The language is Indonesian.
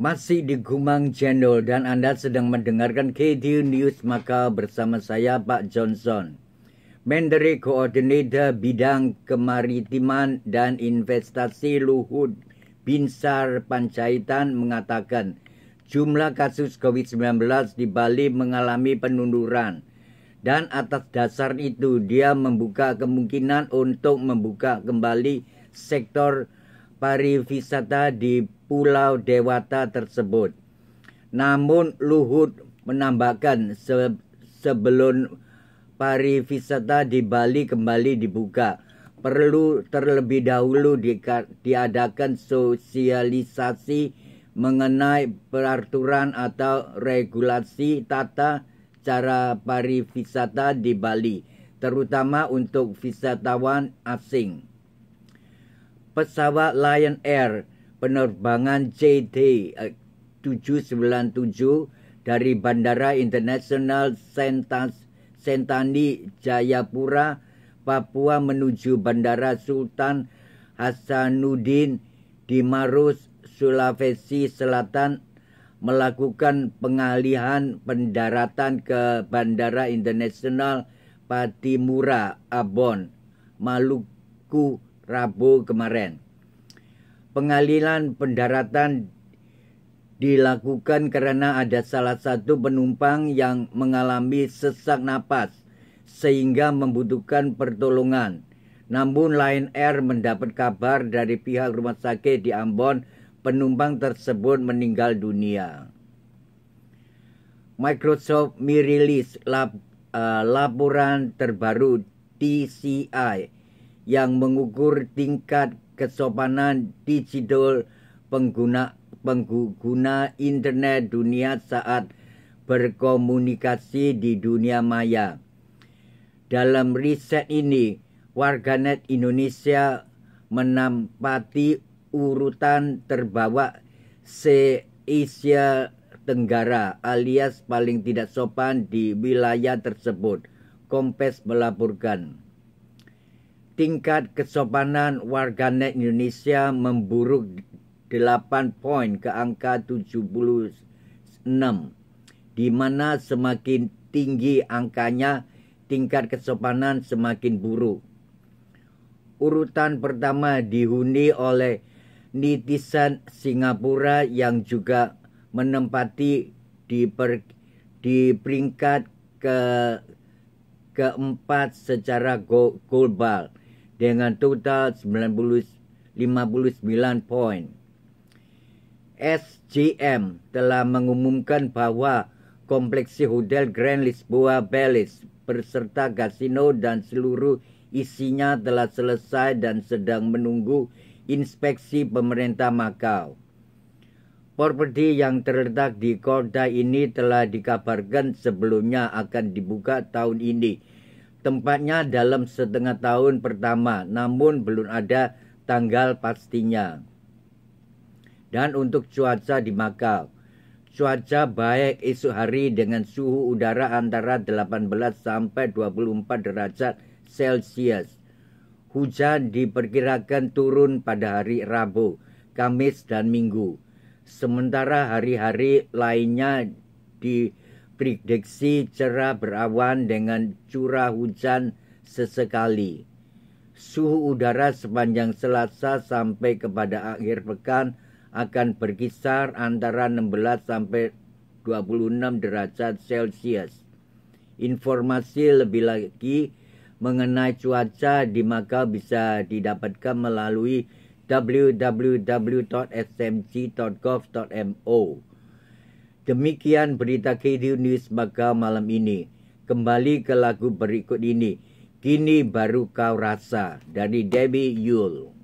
Masih di Gumang Channel dan Anda sedang mendengarkan KD News maka bersama saya Pak Johnson. Menteri Koordinator Bidang Kemaritiman dan Investasi Luhut Binsar Pancaitan mengatakan jumlah kasus COVID-19 di Bali mengalami penunduran dan atas dasar itu dia membuka kemungkinan untuk membuka kembali sektor pariwisata di Pulau Dewata tersebut. Namun Luhut menambahkan se sebelum pariwisata di Bali kembali dibuka, perlu terlebih dahulu di diadakan sosialisasi mengenai peraturan atau regulasi tata cara pariwisata di Bali, terutama untuk wisatawan asing pesawat Lion Air penerbangan JT 797 eh, dari Bandara Internasional Sentani Jayapura, Papua menuju Bandara Sultan Hasanuddin di Marus, Sulawesi Selatan melakukan pengalihan pendaratan ke Bandara Internasional Patimura, Abon, Maluku Rabu kemarin. Pengalilan pendaratan dilakukan karena ada salah satu penumpang yang mengalami sesak napas sehingga membutuhkan pertolongan. Namun Lion Air mendapat kabar dari pihak rumah sakit di Ambon penumpang tersebut meninggal dunia. Microsoft merilis lap, uh, laporan terbaru TCI yang mengukur tingkat kesopanan digital pengguna pengguna internet dunia saat berkomunikasi di dunia maya. Dalam riset ini, warganet Indonesia menempati urutan terbawa se-Asia Tenggara alias paling tidak sopan di wilayah tersebut. Kompes melaporkan tingkat kesopanan warganet Indonesia memburuk 8 poin ke angka 76 di mana semakin tinggi angkanya tingkat kesopanan semakin buruk. Urutan pertama dihuni oleh netizen Singapura yang juga menempati di per, di peringkat ke keempat secara global dengan total 959 poin. SGM telah mengumumkan bahwa kompleksi hotel Grand Lisboa Palace berserta kasino dan seluruh isinya telah selesai dan sedang menunggu inspeksi pemerintah Makau. Properti yang terletak di Korda ini telah dikabarkan sebelumnya akan dibuka tahun ini Tempatnya dalam setengah tahun pertama, namun belum ada tanggal pastinya. Dan untuk cuaca di Makau, cuaca baik esok hari dengan suhu udara antara 18 sampai 24 derajat Celcius. Hujan diperkirakan turun pada hari Rabu, Kamis dan Minggu. Sementara hari-hari lainnya di prediksi cerah berawan dengan curah hujan sesekali. Suhu udara sepanjang Selasa sampai kepada akhir pekan akan berkisar antara 16 sampai 26 derajat Celcius. Informasi lebih lagi mengenai cuaca di Makau bisa didapatkan melalui www.smg.gov.mo. Demikian berita KD News Baga malam ini. Kembali ke lagu berikut ini. Kini baru kau rasa dari Debbie Yule.